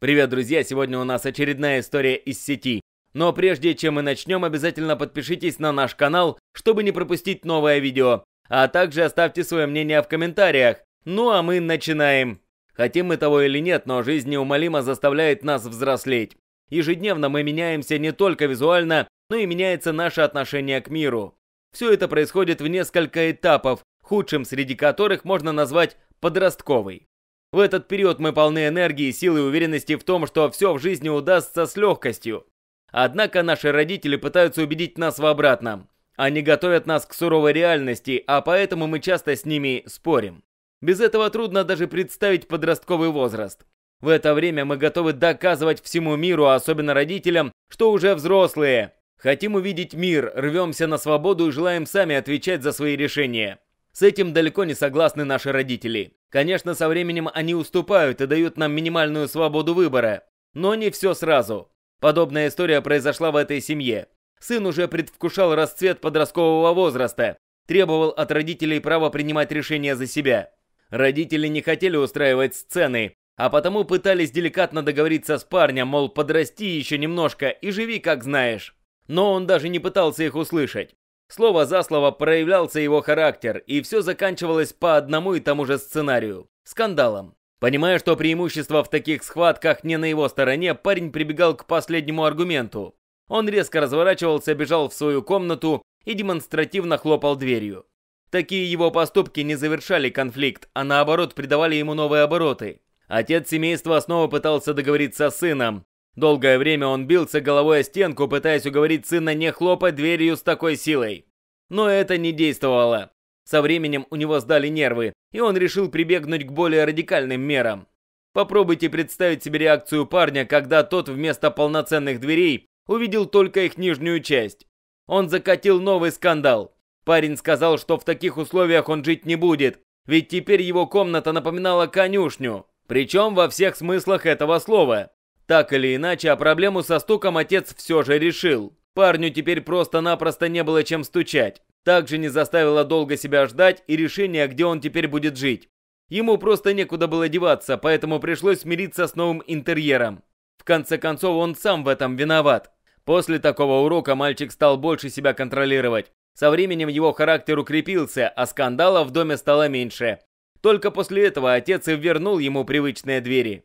Привет, друзья! Сегодня у нас очередная история из сети. Но прежде чем мы начнем, обязательно подпишитесь на наш канал, чтобы не пропустить новое видео. А также оставьте свое мнение в комментариях. Ну а мы начинаем. Хотим мы того или нет, но жизнь неумолимо заставляет нас взрослеть. Ежедневно мы меняемся не только визуально, но и меняется наше отношение к миру. Все это происходит в несколько этапов, худшим среди которых можно назвать подростковый. В этот период мы полны энергии, силы и уверенности в том, что все в жизни удастся с легкостью. Однако наши родители пытаются убедить нас в обратном. Они готовят нас к суровой реальности, а поэтому мы часто с ними спорим. Без этого трудно даже представить подростковый возраст. В это время мы готовы доказывать всему миру, особенно родителям, что уже взрослые. Хотим увидеть мир, рвемся на свободу и желаем сами отвечать за свои решения. С этим далеко не согласны наши родители. Конечно, со временем они уступают и дают нам минимальную свободу выбора. Но не все сразу. Подобная история произошла в этой семье. Сын уже предвкушал расцвет подросткового возраста, требовал от родителей право принимать решения за себя. Родители не хотели устраивать сцены, а потому пытались деликатно договориться с парнем, мол, подрасти еще немножко и живи как знаешь. Но он даже не пытался их услышать. Слово за слово проявлялся его характер, и все заканчивалось по одному и тому же сценарию – скандалом. Понимая, что преимущество в таких схватках не на его стороне, парень прибегал к последнему аргументу. Он резко разворачивался, бежал в свою комнату и демонстративно хлопал дверью. Такие его поступки не завершали конфликт, а наоборот придавали ему новые обороты. Отец семейства снова пытался договориться с сыном, Долгое время он бился головой о стенку, пытаясь уговорить сына не хлопать дверью с такой силой. Но это не действовало. Со временем у него сдали нервы, и он решил прибегнуть к более радикальным мерам. Попробуйте представить себе реакцию парня, когда тот вместо полноценных дверей увидел только их нижнюю часть. Он закатил новый скандал. Парень сказал, что в таких условиях он жить не будет, ведь теперь его комната напоминала конюшню, причем во всех смыслах этого слова. Так или иначе, а проблему со стуком отец все же решил. Парню теперь просто-напросто не было чем стучать. Также не заставило долго себя ждать и решение, где он теперь будет жить. Ему просто некуда было деваться, поэтому пришлось смириться с новым интерьером. В конце концов, он сам в этом виноват. После такого урока мальчик стал больше себя контролировать. Со временем его характер укрепился, а скандала в доме стало меньше. Только после этого отец и вернул ему привычные двери.